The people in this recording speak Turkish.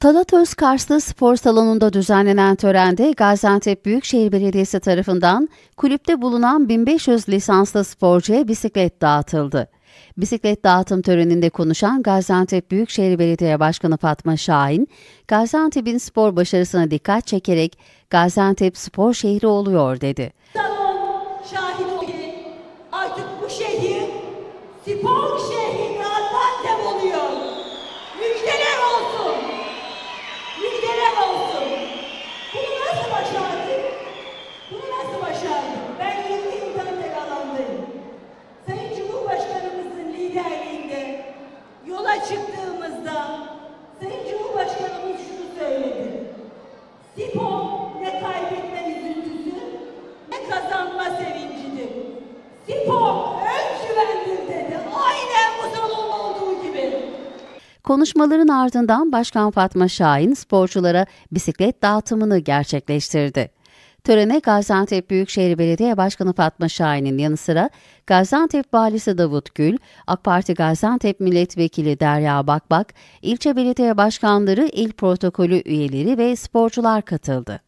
Talat Özkarslı Spor Salonu'nda düzenlenen törende Gaziantep Büyükşehir Belediyesi tarafından kulüpte bulunan 1500 lisanslı sporcuya bisiklet dağıtıldı. Bisiklet dağıtım töreninde konuşan Gaziantep Büyükşehir Belediye Başkanı Fatma Şahin, Gaziantep'in spor başarısına dikkat çekerek Gaziantep spor şehri oluyor dedi. Salon şahit artık bu şehir spor şehri Konuşmaların ardından Başkan Fatma Şahin sporculara bisiklet dağıtımını gerçekleştirdi. Törene Gaziantep Büyükşehir Belediye Başkanı Fatma Şahin'in yanı sıra Gaziantep Valisi Davut Gül, AK Parti Gaziantep Milletvekili Derya Bakbak, ilçe belediye başkanları, il protokolü üyeleri ve sporcular katıldı.